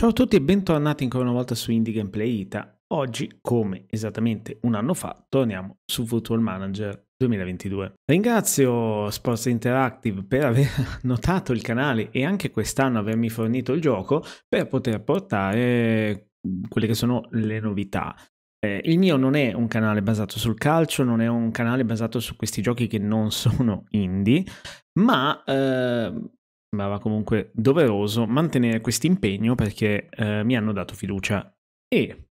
Ciao a tutti e bentornati ancora una volta su Indie Gameplay Ita. Oggi, come esattamente un anno fa, torniamo su Football Manager 2022. Ringrazio Sports Interactive per aver notato il canale e anche quest'anno avermi fornito il gioco per poter portare mm, quelle che sono le novità. Eh, il mio non è un canale basato sul calcio, non è un canale basato su questi giochi che non sono indie, ma eh, sembrava comunque doveroso mantenere questo impegno perché eh, mi hanno dato fiducia. E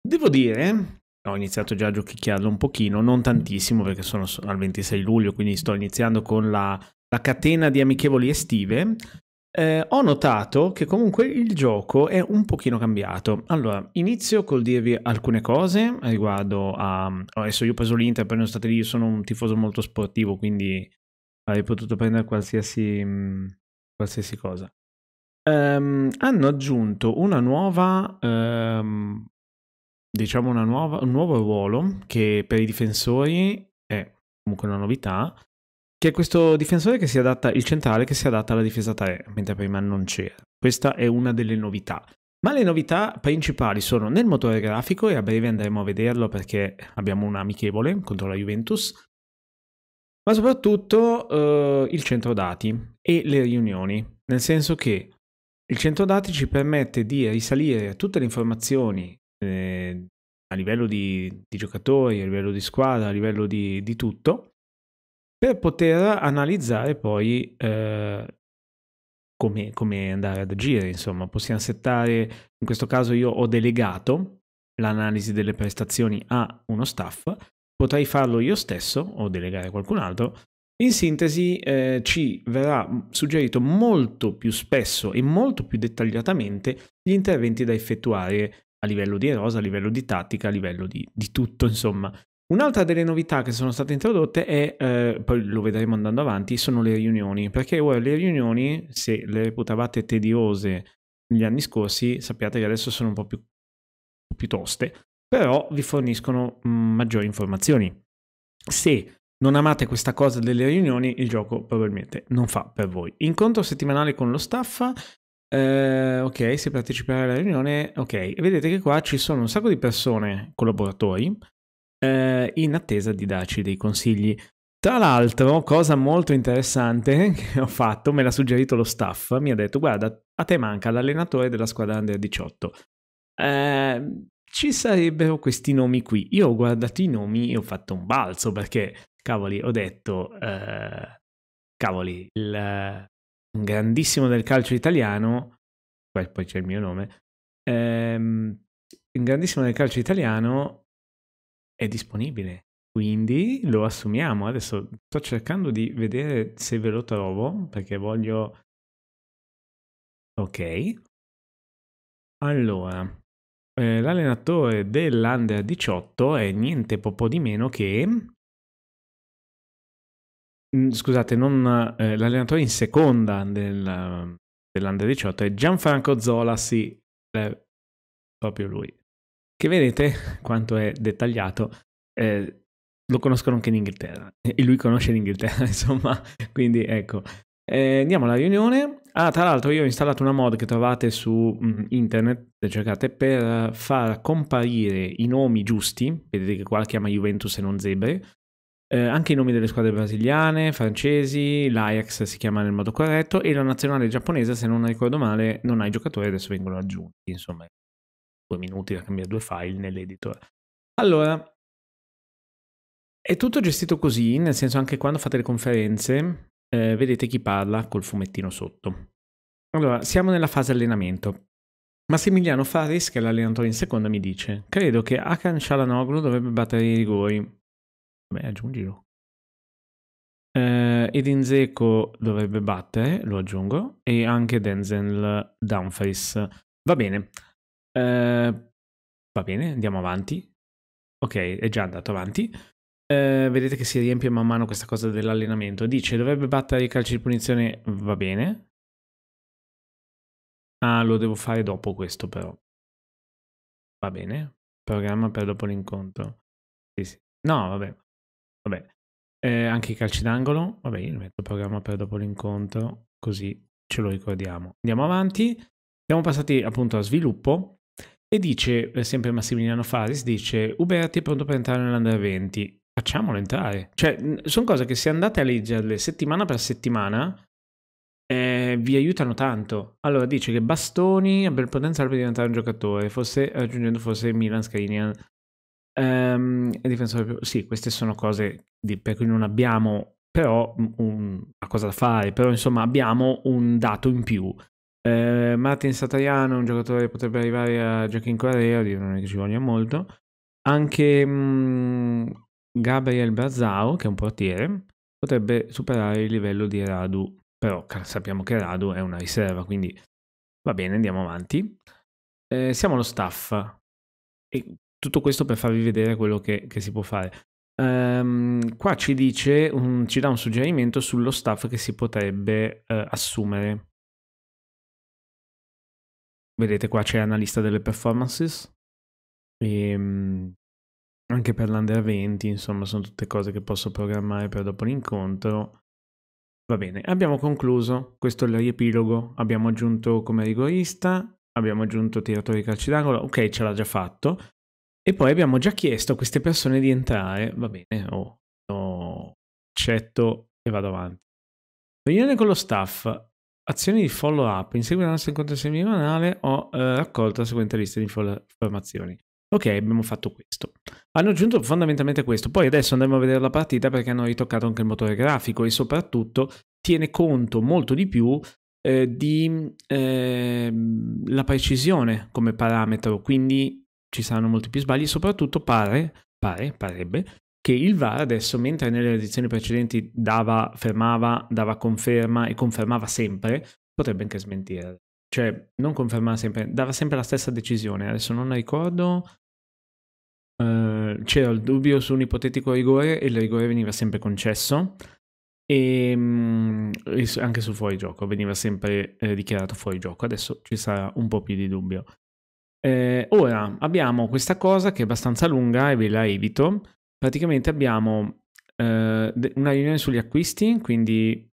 devo dire, ho iniziato già a giochicchiarlo un pochino, non tantissimo perché sono al 26 luglio, quindi sto iniziando con la, la catena di amichevoli estive. Eh, ho notato che comunque il gioco è un pochino cambiato. Allora, inizio col dirvi alcune cose riguardo a... Adesso io ho preso l'Inter, poi non state lì, io sono un tifoso molto sportivo, quindi hai potuto prendere qualsiasi, mhmm, qualsiasi cosa. Ehm, hanno aggiunto una nuova, ehm, diciamo una nuova, un nuovo ruolo che per i difensori è comunque una novità, che è questo difensore che si adatta, il centrale che si adatta alla difesa 3, mentre prima non c'era. Questa è una delle novità. Ma le novità principali sono nel motore grafico e a breve andremo a vederlo perché abbiamo un amichevole contro la Juventus ma soprattutto eh, il centro dati e le riunioni, nel senso che il centro dati ci permette di risalire tutte le informazioni eh, a livello di, di, giocatori, a livello di squadra, a livello di, di tutto, per poter analizzare poi eh, come, come, andare ad agire. Insomma, possiamo settare, in questo caso io ho delegato l'analisi delle prestazioni a uno staff potrei farlo io stesso o delegare a qualcun altro. In sintesi eh, ci verrà suggerito molto più spesso e molto più dettagliatamente gli interventi da effettuare a livello di erosa, a livello di tattica, a livello di, di tutto, insomma. Un'altra delle novità che sono state introdotte è, eh, poi lo vedremo andando avanti, sono le riunioni, perché ora le riunioni, se le reputavate tediose negli anni scorsi, sappiate che adesso sono un po' più, più toste, però vi forniscono mm, maggiori informazioni. Se non amate questa cosa delle riunioni, il gioco probabilmente non fa per voi. Incontro settimanale con lo staff. Eh, ok, se parteciperà alla riunione, ok. vedete che qua ci sono un sacco di persone, collaboratori, eh, in attesa di darci dei consigli. Tra l'altro, cosa molto interessante che ho fatto, me l'ha suggerito lo staff, mi ha detto guarda, a te manca l'allenatore della squadra under 18. Eh, ci sarebbero questi nomi qui. Io ho guardato i nomi e ho fatto un balzo perché, cavoli, ho detto, eh, cavoli, il, un grandissimo del calcio italiano, poi c'è il mio nome, ehm, un grandissimo del calcio italiano è disponibile. Quindi lo assumiamo. Adesso sto cercando di vedere se ve lo trovo perché voglio... Ok. Allora, eh, l'allenatore dell'Under 18 è niente po' di meno che mm, scusate, non, eh, l'allenatore in seconda del, dell'Under 18 è Gianfranco Zola, sì, è proprio lui. Che vedete quanto è dettagliato, eh, lo conoscono anche in Inghilterra e lui conosce l'Inghilterra, insomma, quindi ecco. Eh, andiamo alla riunione Ah, tra l'altro io ho installato una mod che trovate su mm, internet, se cercate, per far comparire i nomi giusti, vedete che qua chiama Juventus e non Zebre, eh, anche i nomi delle squadre brasiliane, francesi, l'Ajax si chiama nel modo corretto e la nazionale giapponese, se non ricordo male, non ha i giocatori, adesso vengono aggiunti, insomma, due minuti da cambiare due file nell'editor. Allora, è tutto gestito così, nel senso anche quando fate le conferenze, eh, vedete chi parla col fumettino sotto. Allora, siamo nella fase allenamento. Massimiliano Faris, che è l'allenatore in seconda, mi dice: Credo che Akan Shalanoglu dovrebbe battere i rigori. Beh, aggiungilo. Eh, ed Zeko dovrebbe battere, lo aggiungo, e anche Denzel Dumfries. Va bene. Eh, va bene, andiamo avanti. Ok, è già andato avanti. Eh, vedete che si riempie man mano questa cosa dell'allenamento. Dice dovrebbe battere i calci di punizione, va bene. Ah, lo devo fare dopo questo però. Va bene. Programma per dopo l'incontro. Sì, sì. No, vabbè. Vabbè. Eh, anche i calci d'angolo. Vabbè, io metto programma per dopo l'incontro, così ce lo ricordiamo. Andiamo avanti. Siamo passati appunto a sviluppo e dice, eh, sempre Massimiliano Faris, dice Uberti è pronto per entrare nell'Under 20 facciamolo entrare. Cioè, sono cose che se andate a leggerle settimana per settimana eh, vi aiutano tanto. Allora dice che Bastoni abbia il potenziale per diventare un giocatore, forse raggiungendo forse Milan, Skriniar um, e difensore più... Sì, queste sono cose di, per cui non abbiamo però un, una cosa da fare, però insomma abbiamo un dato in più. Eh, Martin Satariano, un giocatore che potrebbe arrivare a in Corea, non è che ci voglia molto. Anche mh, mm, Gabriel Barzao, che è un portiere, potrebbe superare il livello di Radu, però sappiamo che Radu è una riserva, quindi va bene, andiamo avanti. Eh, siamo allo staff e tutto questo per farvi vedere quello che, che si può fare. Um, qua ci dice, un, ci dà un suggerimento sullo staff che si potrebbe uh, assumere. Vedete qua c'è analista delle performances. E, ehm, anche per l'Under 20, insomma sono tutte cose che posso programmare per dopo l'incontro. Va bene, abbiamo concluso, questo è il riepilogo, abbiamo aggiunto come rigorista, abbiamo aggiunto tiratore di calci d'angolo, ok ce l'ha già fatto, e poi abbiamo già chiesto a queste persone di entrare, va bene, oh, no, accetto e vado avanti. Riunione con lo staff, azioni di follow up, in seguito al nostro incontro seminale ho eh, raccolto la seguente lista di informazioni. Ok, abbiamo fatto questo. Hanno aggiunto fondamentalmente questo. Poi adesso andremo a vedere la partita perché hanno ritoccato anche il motore grafico e soprattutto tiene conto molto di più eh, di eh, la precisione come parametro, quindi ci saranno molti più sbagli. Soprattutto pare, pare, parebbe che il VAR adesso, mentre nelle edizioni precedenti dava, fermava, dava conferma e confermava sempre, potrebbe anche smentire cioè non confermava sempre, dava sempre la stessa decisione. Adesso non la ricordo eh, c'era il dubbio su un ipotetico rigore e il rigore veniva sempre concesso ehm, e anche sul fuori gioco veniva sempre eh, dichiarato gioco Adesso ci sarà un po' più di dubbio. Eh, ora abbiamo questa cosa che è abbastanza lunga e ve la evito. Praticamente abbiamo eh, una riunione sugli acquisti, quindi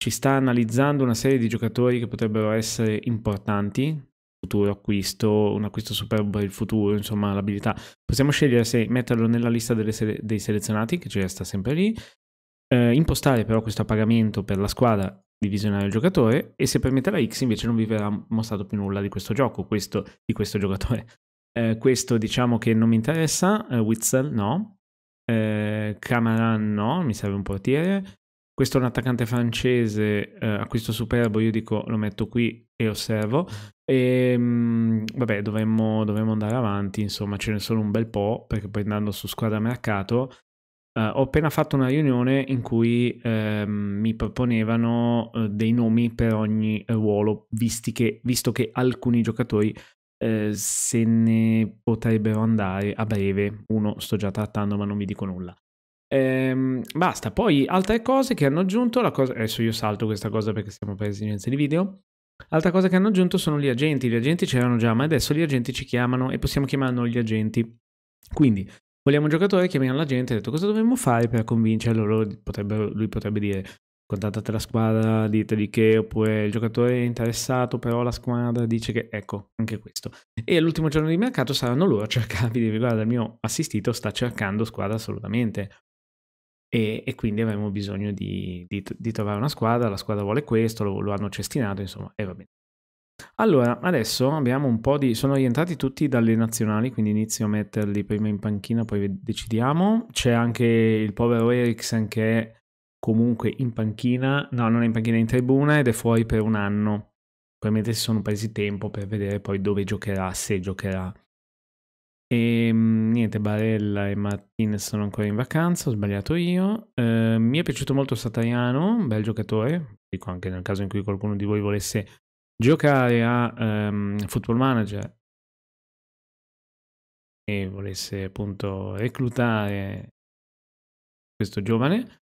ci sta analizzando una serie di giocatori che potrebbero essere importanti futuro acquisto, un acquisto superbo per il futuro, insomma l'abilità. Possiamo scegliere se metterlo nella lista sele- dei selezionati, che ci resta sempre lì, eh, impostare però questo appagamento per la squadra divisionare il giocatore e se permette la X invece non vi verrà mostrato più nulla di questo gioco, questo, di questo giocatore. Eh, questo diciamo che non mi interessa, eh, Witzel no, eh, Camaran no, mi serve un portiere, questo è un attaccante francese, eh, acquisto superbo, io dico lo metto qui e osservo. E, ehm, mh, vabbè, dovremmo, dovremmo, andare avanti, insomma ce ne sono un bel po', perché poi andando su squadra mercato, eh, ho appena fatto una riunione in cui eh, mi proponevano eh, dei nomi per ogni eh, ruolo, che, visto che alcuni giocatori eh, se ne potrebbero andare a breve. Uno sto già trattando, ma non vi dico nulla. Ehm, basta, poi altre cose che hanno aggiunto, la cosa, adesso io salto questa cosa perché siamo per esigenze di video, altra cosa che hanno aggiunto sono gli agenti, gli agenti c'erano già, ma adesso gli agenti ci chiamano e possiamo chiamarlo gli agenti. Quindi vogliamo un giocatore, chiamiamo l'agente, ha detto cosa dovremmo fare per convincerlo, lui potrebbe, lui potrebbe dire contattate la squadra, ditegli che, oppure il giocatore è interessato, però la squadra dice che, ecco, anche questo. E all'ultimo giorno di mercato saranno loro a cercarvi, di dire, guarda, il mio assistito sta cercando squadra assolutamente e, e quindi avremo bisogno di, di, di, trovare una squadra, la squadra vuole questo, lo, lo hanno cestinato, insomma, e va bene. Allora, adesso abbiamo un po' di... sono rientrati tutti dalle nazionali, quindi inizio a metterli prima in panchina, poi decidiamo. C'è anche il povero Eriksen che è comunque in panchina, no, non è in panchina, è in tribuna ed è fuori per un anno. Probabilmente si sono presi tempo per vedere poi dove giocherà, se giocherà. E ehm, niente, Barella e Martin sono ancora in vacanza, ho sbagliato io. Eh, mi è piaciuto molto Satariano, un bel giocatore, dico anche nel caso in cui qualcuno di voi volesse giocare a um, Football Manager e volesse appunto reclutare questo giovane.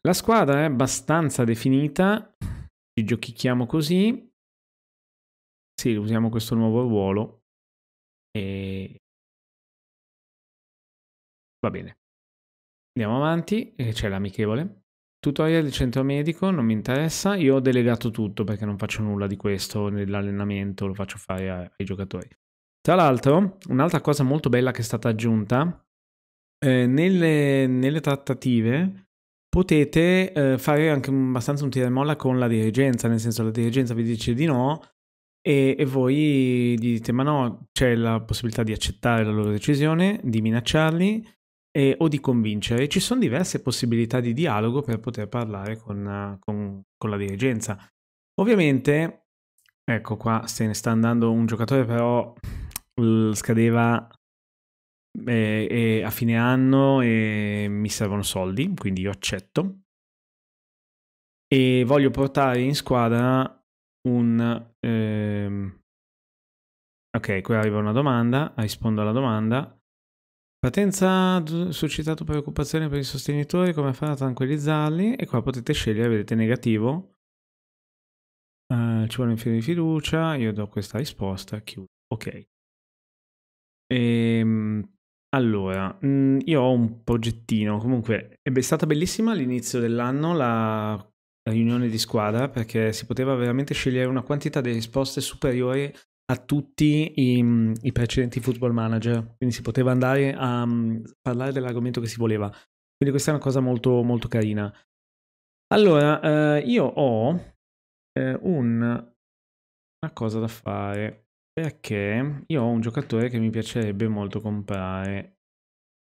La squadra è abbastanza definita, ci giochichiamo così, sì, usiamo questo nuovo ruolo e va bene. Andiamo avanti, eh, c'è l'amichevole. Tutorial del centro medico, non mi interessa, io ho delegato tutto perché non faccio nulla di questo nell'allenamento, lo faccio fare ai giocatori. Tra l'altro, un'altra cosa molto bella che è stata aggiunta, eh, nelle, nelle, trattative potete eh, fare anche abbastanza un tiramolla con la dirigenza, nel senso la dirigenza vi dice di no, e, e, voi dite: Ma no, c'è la possibilità di accettare la loro decisione, di minacciarli e, o di convincere. Ci sono diverse possibilità di dialogo per poter parlare con, con, con la dirigenza. Ovviamente, ecco qua se ne sta andando un giocatore, però scadeva eh, eh, a fine anno e mi servono soldi, quindi io accetto. E voglio portare in squadra un Ehm... Ok, qui arriva una domanda, ah, rispondo alla domanda. Patenza suscitato preoccupazione per i sostenitori, come fare a tranquillizzarli? E qua potete scegliere, vedete negativo. Uh, ci vuole un filo di fiducia, io do questa risposta, chiudo. Ok. Ehm, allora, mh, mm, io ho un progettino, comunque è stata bellissima all'inizio dell'anno la riunione di squadra perché si poteva veramente scegliere una quantità di risposte superiore a tutti i, mm, i precedenti football manager, quindi si poteva andare a um, parlare dell'argomento che si voleva. Quindi questa è una cosa molto, molto carina. Allora, eh, io ho eh, un, una cosa da fare perché io ho un giocatore che mi piacerebbe molto comprare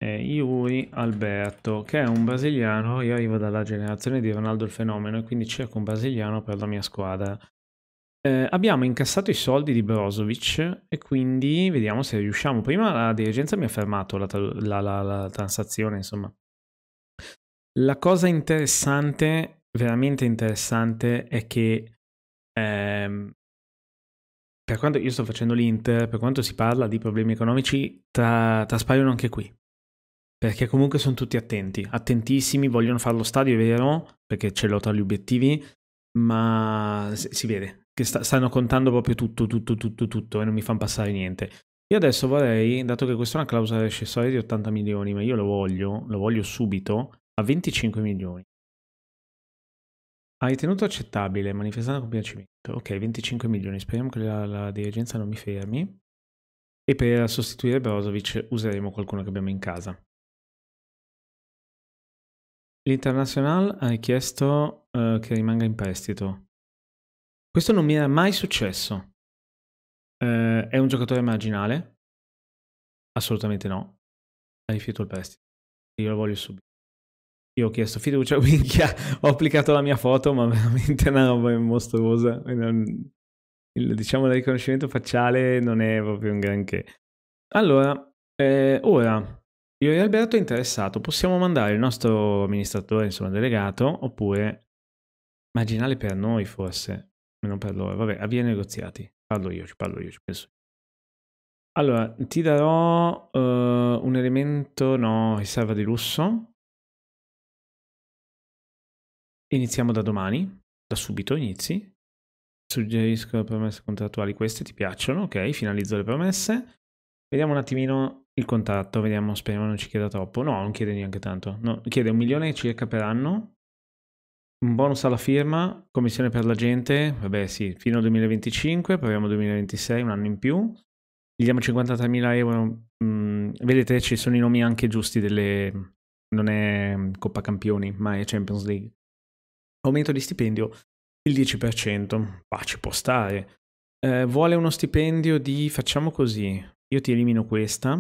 eh, Yuri Alberto, che è un brasiliano, io arrivo dalla generazione di Ronaldo il Fenomeno e quindi cerco un brasiliano per la mia squadra. Eh, abbiamo incassato i soldi di Brozovic e quindi vediamo se riusciamo. Prima la dirigenza mi ha fermato la, la, la, la transazione, insomma. La cosa interessante, veramente interessante, è che ehm, per quanto io sto facendo l'Inter, per quanto si parla di problemi economici, tra, traspaiono anche qui perché comunque sono tutti attenti, attentissimi, vogliono fare lo stadio, è vero, perché ce l'ho tra gli obiettivi, ma si vede che sta, stanno contando proprio tutto, tutto, tutto, tutto e non mi fanno passare niente. Io adesso vorrei, dato che questa è una clausola recessoria di 80 milioni, ma io lo voglio, lo voglio subito, a 25 milioni. Hai ritenuto accettabile, manifestando compiacimento. Ok, 25 milioni, speriamo che la, la dirigenza non mi fermi. E per sostituire Brozovic useremo qualcuno che abbiamo in casa. L'Internacional ha richiesto uh, eh, che rimanga in prestito. Questo non mi era mai successo. Uh, è un giocatore marginale? Assolutamente no. Ha rifiutato il prestito. Io lo voglio subito. Io ho chiesto fiducia, minchia, ho applicato la mia foto, ma veramente una roba mostruosa. Il, diciamo il riconoscimento facciale non è proprio un granché. Allora, eh, ora io e Alberto è interessato, possiamo mandare il nostro amministratore, insomma, delegato, oppure marginale per noi forse, non per loro. Vabbè, avvia negoziati. Parlo io, ci parlo io, ci penso io. Allora, ti darò uh, un elemento, no, riserva di lusso. Iniziamo da domani, da subito inizi. Suggerisco le promesse contrattuali, queste ti piacciono, ok, finalizzo le promesse. Vediamo un attimino il contatto, vediamo, speriamo non ci chieda troppo. No, non chiede neanche tanto. No, chiede un milione circa per anno, un bonus alla firma, commissione per la gente, vabbè sì, fino al 2025, proviamo abbiamo 2026, un anno in più. Gli diamo 53.000 euro. Mm, vedete, ci sono i nomi anche giusti delle... Non è Coppa Campioni, ma è Champions League. Aumento di stipendio il 10%. ma ci può stare. Eh, vuole uno stipendio di, facciamo così, io ti elimino questa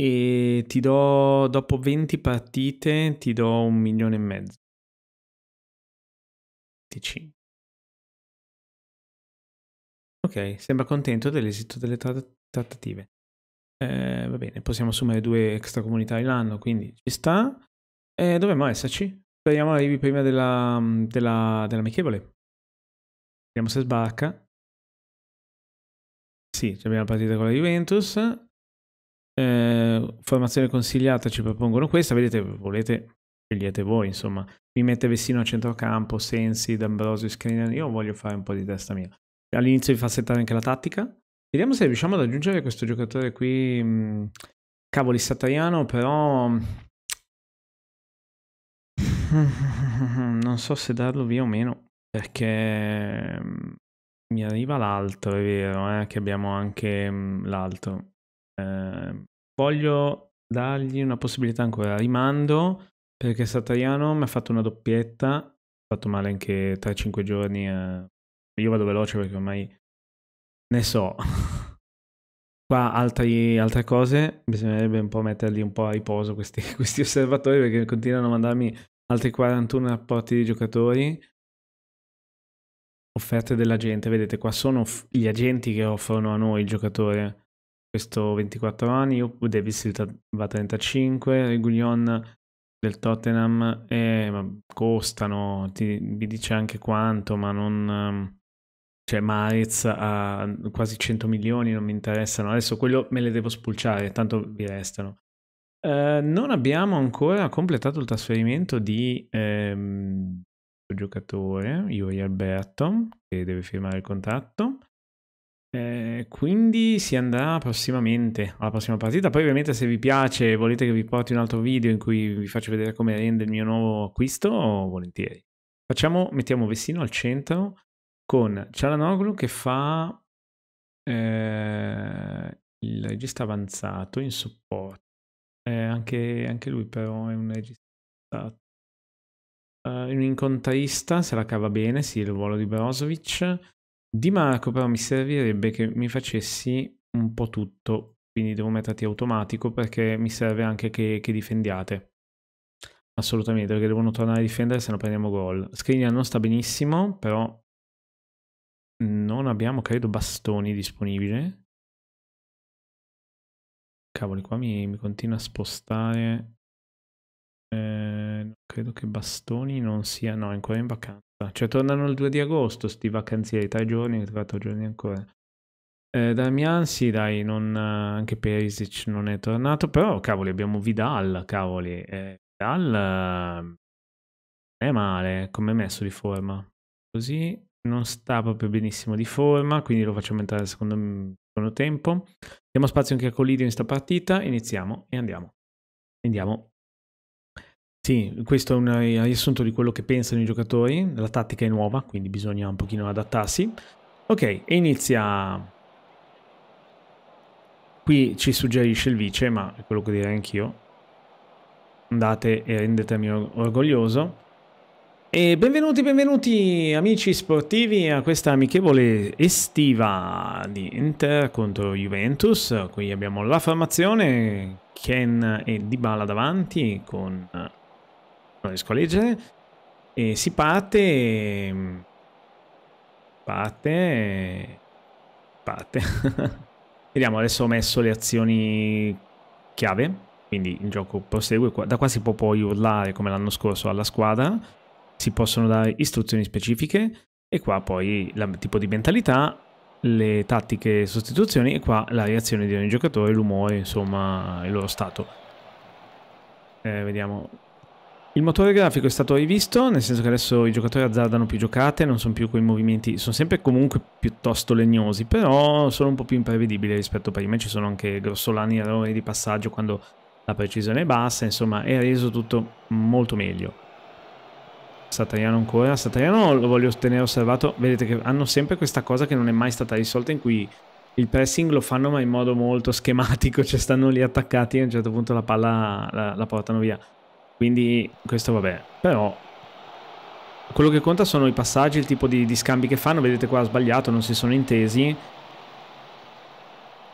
e ti do, dopo 20 partite, ti do un milione e mezzo. 25. Ok, sembra contento dell'esito delle trattative. Eh, va bene, possiamo assumere due extra comunità all'anno quindi ci sta. Eh, dovremmo esserci. Speriamo arrivi prima della, della, dell'amichevole. Vediamo se sbarca. Sì, abbiamo la partita con la Juventus. Eh, formazione consigliata ci propongono questa, vedete, volete, scegliete voi, insomma. Mi mette Vessino a centrocampo, Sensi, D'Ambrosio, Screener. io voglio fare un po' di testa mia. All'inizio vi fa settare anche la tattica. Vediamo se riusciamo ad aggiungere questo giocatore qui, mh, mm, cavoli Satariano, però... Mm, non so se darlo via o meno, perché mm, mi arriva l'altro, è vero, eh, che abbiamo anche mm, l'altro. Eh, voglio dargli una possibilità ancora, rimando perché Satariano mi ha fatto una doppietta, ha fatto male anche 3-5 giorni, eh. io vado veloce perché ormai ne so. Qua altri, altre cose, bisognerebbe un po' metterli un po' a riposo questi, questi osservatori perché continuano a mandarmi altri 41 rapporti di giocatori offerte dell'agente, vedete qua sono gli agenti che offrono a noi il giocatore questo 24 anni, Davis va 35, Reguglion del Tottenham eh, costano, ti, vi dice anche quanto, ma non... Ehm, cioè Mariz ha quasi 100 milioni, non mi interessano. Adesso quello me le devo spulciare, tanto vi restano. Eh, non abbiamo ancora completato il trasferimento di ehm, giocatore, Iori Alberto, che deve firmare il contratto. Eh, quindi si andrà prossimamente alla prossima partita. Poi, ovviamente, se vi piace e volete che vi porti un altro video in cui vi faccio vedere come rende il mio nuovo acquisto, volentieri. Facciamo, mettiamo Vessino al centro con Cialanoglu che fa eh, il regista avanzato in supporto. Eh, anche, anche lui, però, è un regista avanzato. Eh, un incontrista se la cava bene, sì, il ruolo di Brozovic. Di Marco però mi servirebbe che mi facessi un po' tutto, quindi devo metterti automatico perché mi serve anche che, che difendiate. Assolutamente, perché devono tornare a difendere se no prendiamo gol. Skriniar non sta benissimo, però non abbiamo, credo, bastoni disponibili. Cavoli, qua mi, mi continua a spostare Ehm, credo che Bastoni non sia, no, ancora in vacanza. Cioè tornano il 2 di agosto, sti vacanzieri, tre giorni, quattro giorni ancora. Eh, Damian, sì, dai, non, anche Perisic non è tornato, però, cavoli, abbiamo Vidal, cavoli. Eh, Vidal eh, è male, come è messo di forma. Così non sta proprio benissimo di forma, quindi lo facciamo entrare al secondo, secondo tempo. Diamo spazio anche a Colidio in sta partita, iniziamo e andiamo. Andiamo sì, questo è un eh, riassunto di quello che pensano i giocatori, la tattica è nuova, quindi bisogna un pochino adattarsi. Ok, e inizia... Qui ci suggerisce il vice, ma è quello che direi anch'io. Andate e rendetemi orgoglioso. E benvenuti, benvenuti amici sportivi a questa amichevole estiva di Inter contro Juventus. Qui abbiamo la formazione, Ken e Dybala davanti con non riesco a leggere. E si parte... Parte... Parte. Vediamo, adesso ho messo le azioni chiave, quindi il gioco prosegue. Da qua si può poi urlare, come l'anno scorso, alla squadra. Si possono dare istruzioni specifiche. E qua poi il tipo di mentalità, le tattiche sostituzioni e qua la reazione di ogni giocatore, l'umore, insomma, il loro stato. Eh, vediamo, il motore grafico è stato rivisto, nel senso che adesso i giocatori azzardano più giocate, non sono più quei movimenti, sono sempre comunque piuttosto legnosi, però sono un po' più imprevedibili rispetto a prima, ci sono anche grossolani errori di passaggio quando la precisione è bassa, insomma è reso tutto molto meglio. Satriano ancora, Satriano lo voglio tenere osservato, vedete che hanno sempre questa cosa che non è mai stata risolta in cui il pressing lo fanno ma in modo molto schematico, cioè stanno lì attaccati e a un certo punto la palla la, la portano via. Quindi questo vabbè. Però quello che conta sono i passaggi, il tipo di, di scambi che fanno. Vedete qua ha sbagliato, non si sono intesi.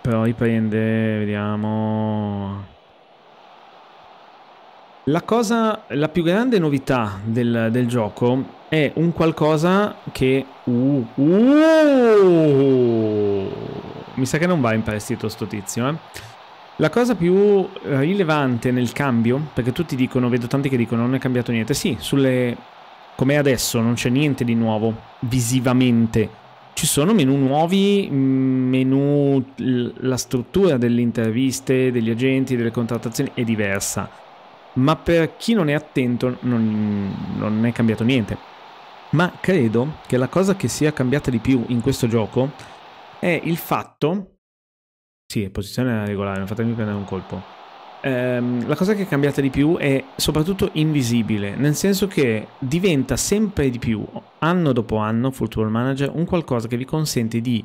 Però riprende, vediamo... La cosa, la più grande novità del, del gioco è un qualcosa che... Uh, uh, mi sa che non va in prestito sto tizio, eh. La cosa più eh, rilevante nel cambio, perché tutti dicono, vedo tanti che dicono non è cambiato niente, sì, sulle come adesso non c'è niente di nuovo visivamente. Ci sono menu nuovi, mm, menu, la struttura delle interviste, degli agenti, delle contrattazioni è diversa. Ma per chi non è attento non, non è cambiato niente. Ma credo che la cosa che sia cambiata di più in questo gioco è il fatto sì, è posizione regolare, non fatemi prendere un colpo. Ehm, la cosa che è cambiata di più è soprattutto invisibile, nel senso che diventa sempre di più, anno dopo anno, Football Manager, un qualcosa che vi consente di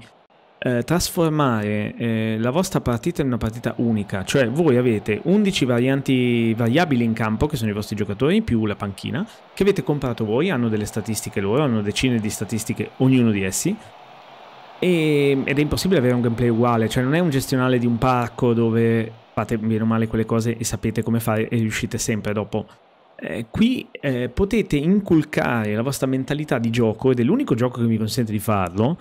eh, trasformare eh, la vostra partita in una partita unica, cioè voi avete 11 varianti variabili in campo che sono i vostri giocatori più la panchina che avete comprato voi, hanno delle statistiche loro, hanno decine di statistiche ognuno di essi e, ehm, ed è impossibile avere un gameplay uguale, cioè non è un gestionale di un parco dove fate bene o male quelle cose e sapete come fare e riuscite sempre dopo. Eh, qui eh, potete inculcare la vostra mentalità di gioco, ed è l'unico gioco che mi consente di farlo.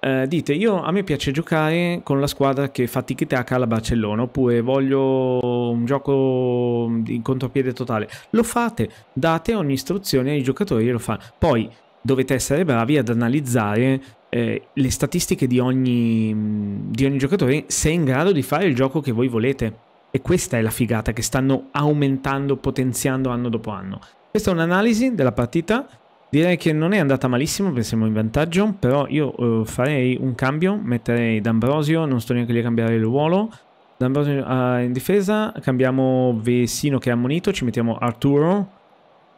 Eh, dite, io a me piace giocare con la squadra che fa tiki-taka alla Barcellona, oppure voglio un gioco in contropiede totale. Lo fate, date ogni istruzione ai giocatori e lo fanno. Poi dovete essere bravi ad analizzare eh, le statistiche di ogni, di ogni giocatore se è in grado di fare il gioco che voi volete. E questa è la figata che stanno aumentando, potenziando anno dopo anno. Questa è un'analisi della partita. Direi che non è andata malissimo perché siamo in vantaggio, però io eh, farei un cambio, metterei D'Ambrosio, non sto neanche lì a cambiare il ruolo. D'Ambrosio eh, in difesa, cambiamo Vesino che è ammonito, ci mettiamo Arturo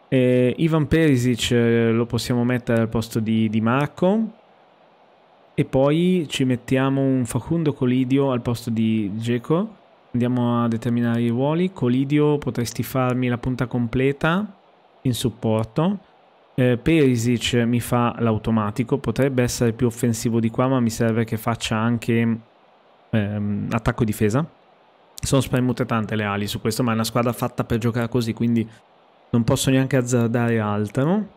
eh, Ivan Perisic eh, lo possiamo mettere al posto di, di Marco. E poi ci mettiamo un Facundo Colidio al posto di Geco. Andiamo a determinare i ruoli. Colidio potresti farmi la punta completa in supporto. Eh, Perisic mi fa l'automatico. Potrebbe essere più offensivo di qua, ma mi serve che faccia anche ehm, attacco-difesa. Sono spremute tante le ali su questo, ma è una squadra fatta per giocare così, quindi non posso neanche azzardare altro.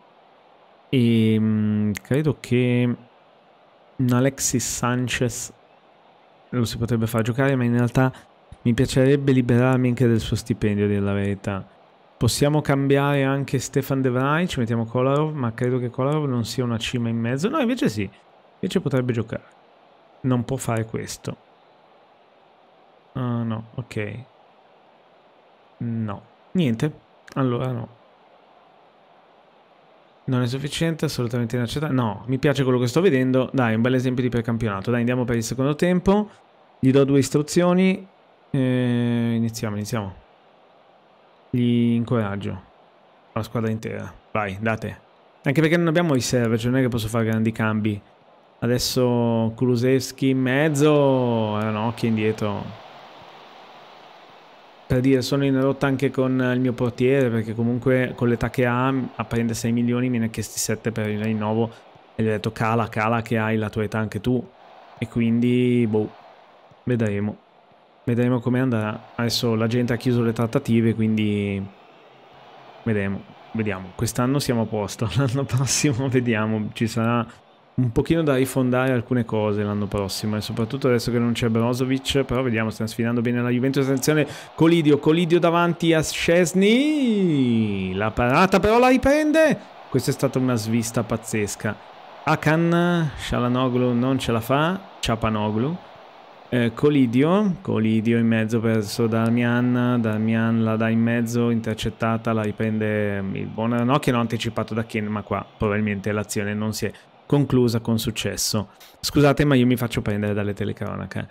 E ehm, mh, credo che un Alexis Sanchez lo si potrebbe far giocare, ma in realtà mi piacerebbe liberarmi anche del suo stipendio, della verità. Possiamo cambiare anche Stefan De Vrij, ci mettiamo Kolarov, ma credo che Kolarov non sia una cima in mezzo. No, invece sì, invece potrebbe giocare. Non può fare questo. Uh, no, ok. No, niente. Allora no. Non è sufficiente, assolutamente inaccettabile. No, mi piace quello che sto vedendo. Dai, un bel esempio di precampionato. Dai, andiamo per il secondo tempo. Gli do due istruzioni. E... Eh, iniziamo, iniziamo. Gli incoraggio. La squadra intera. Vai, date. Anche perché non abbiamo i server, cioè non è che posso fare grandi cambi. Adesso Kulusevski in mezzo. Ranocchi indietro per dire sono in rotta anche con eh, il mio portiere perché comunque con l'età che ha a prendere 6 milioni mi ne ha chiesti 7 per il rinnovo e gli ho detto cala cala che hai la tua età anche tu e quindi boh vedremo vedremo come andrà adesso la gente ha chiuso le trattative quindi vedremo vediamo quest'anno siamo a posto l'anno prossimo vediamo ci sarà un pochino da rifondare alcune cose l'anno prossimo e eh, soprattutto adesso che non c'è Brozovic però vediamo stanno sfidando bene la Juventus attenzione Colidio Colidio davanti a Scesni la parata però la riprende questa è stata una svista pazzesca Akan Shalanoglu non ce la fa Ciapanoglu eh, Colidio Colidio in mezzo verso Damian Damian la dà in mezzo intercettata la riprende il buon Ranocchio non anticipato da Ken ma qua probabilmente l'azione non si è conclusa con successo. Scusate, ma io mi faccio prendere dalle telecronache.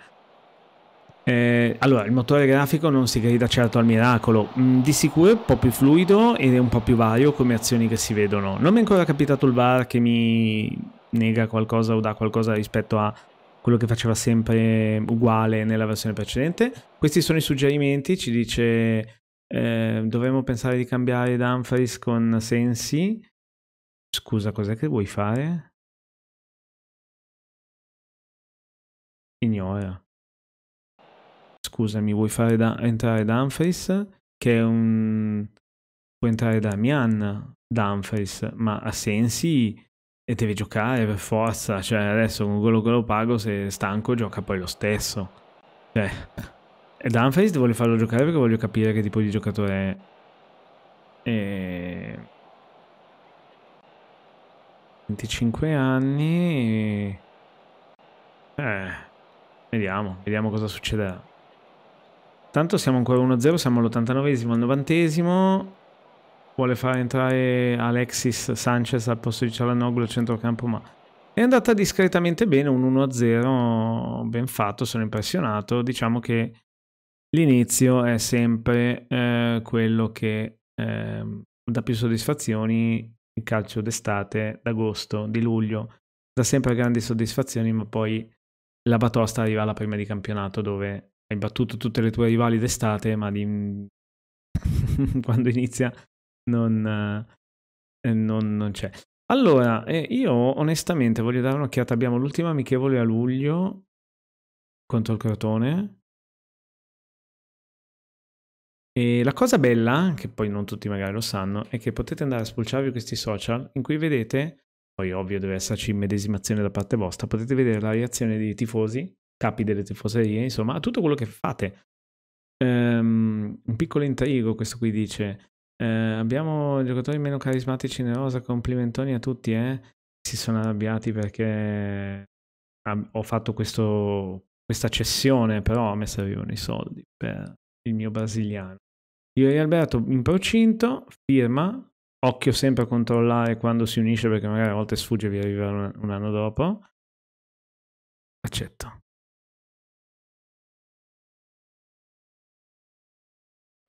Eh, allora, il motore grafico non si grida certo al miracolo, mm, di sicuro è un po' più fluido ed è un po' più vario come azioni che si vedono. Non mi è ancora capitato il VAR che mi nega qualcosa o dà qualcosa rispetto a quello che faceva sempre uguale nella versione precedente. Questi sono i suggerimenti, ci dice eh, dovremmo pensare di cambiare Dumfries con Sensi. Scusa, cos'è che vuoi fare? Ignora. Scusami, vuoi fare da- entrare Dumfries? Che è un... Può entrare Damian Dumfries, ma ha sensi e deve giocare per forza. Cioè, adesso con quello che lo pago, se è stanco, gioca poi lo stesso. Cioè, e Dunface vuole farlo giocare perché voglio capire che tipo di giocatore è. E... 25 anni. Eh. Vediamo, vediamo cosa succederà. Tanto siamo ancora 1-0, siamo all'89esimo, al 90esimo. Vuole far entrare Alexis Sanchez al posto di Cialanoglu al centrocampo, ma è andata discretamente bene, un 1-0 ben fatto, sono impressionato. Diciamo che l'inizio è sempre eh, quello che eh, dà più soddisfazioni, il calcio d'estate, d'agosto, di luglio, dà sempre grandi soddisfazioni, ma poi la batosta arriva alla prima di campionato dove hai battuto tutte le tue rivali d'estate, ma di... quando inizia non, eh, non, non c'è. Allora, eh, io onestamente voglio dare un'occhiata. Abbiamo l'ultima amichevole a luglio contro il Crotone. E la cosa bella, che poi non tutti magari lo sanno, è che potete andare a spulciarvi questi social in cui vedete poi ovvio deve esserci medesimazione da parte vostra, potete vedere la reazione dei tifosi, capi delle tifoserie, insomma, a tutto quello che fate. Um, un piccolo intrigo, questo qui dice, eh, abbiamo giocatori meno carismatici in rosa, complimentoni a tutti, eh? Si sono arrabbiati perché ho fatto questo, questa cessione, però a me servivano i soldi per il mio brasiliano. Io e Alberto in procinto, firma, occhio sempre a controllare quando si unisce perché magari a volte sfugge e vi arriva un anno dopo. Accetto.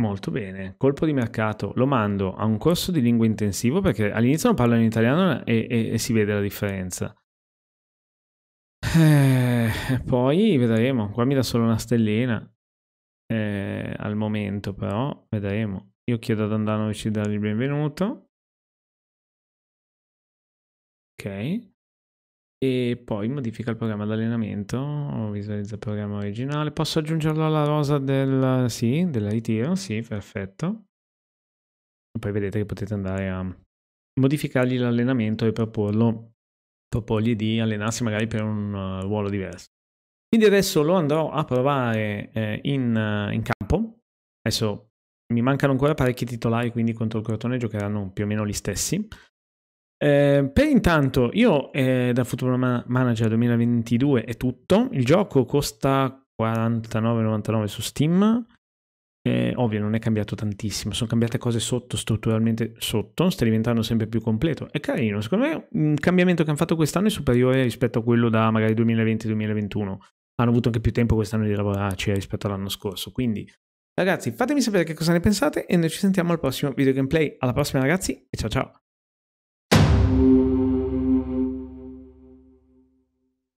Molto bene, colpo di mercato, lo mando a un corso di lingua intensivo perché all'inizio non parlo in italiano e, e, e si vede la differenza. Eh, poi vedremo, qua mi dà solo una stellina eh, al momento però, vedremo. Io chiedo ad Andanovic di dargli il benvenuto. Ok. E poi modifica il programma d'allenamento. visualizza il programma originale. Posso aggiungerlo alla rosa del... sì, della ritiro? Sì, perfetto. Poi vedete che potete andare a modificargli l'allenamento e proporlo, proporgli di allenarsi magari per un uh, ruolo diverso. Quindi adesso lo andrò a provare eh, in, uh, in campo. Adesso mi mancano ancora parecchi titolari, quindi contro il Crotone giocheranno più o meno gli stessi. Eh, per intanto, io eh, da Football Manager 2022 è tutto. Il gioco costa 49,99 su Steam. Eh, ovvio, non è cambiato tantissimo, sono cambiate cose sotto, strutturalmente sotto, sta diventando sempre più completo. È carino, secondo me il cambiamento che hanno fatto quest'anno è superiore rispetto a quello da magari 2020-2021. Hanno avuto anche più tempo quest'anno di lavorarci eh, rispetto all'anno scorso, quindi Ragazzi, fatemi sapere che cosa ne pensate e noi ci sentiamo al prossimo video gameplay. Alla prossima ragazzi e ciao ciao!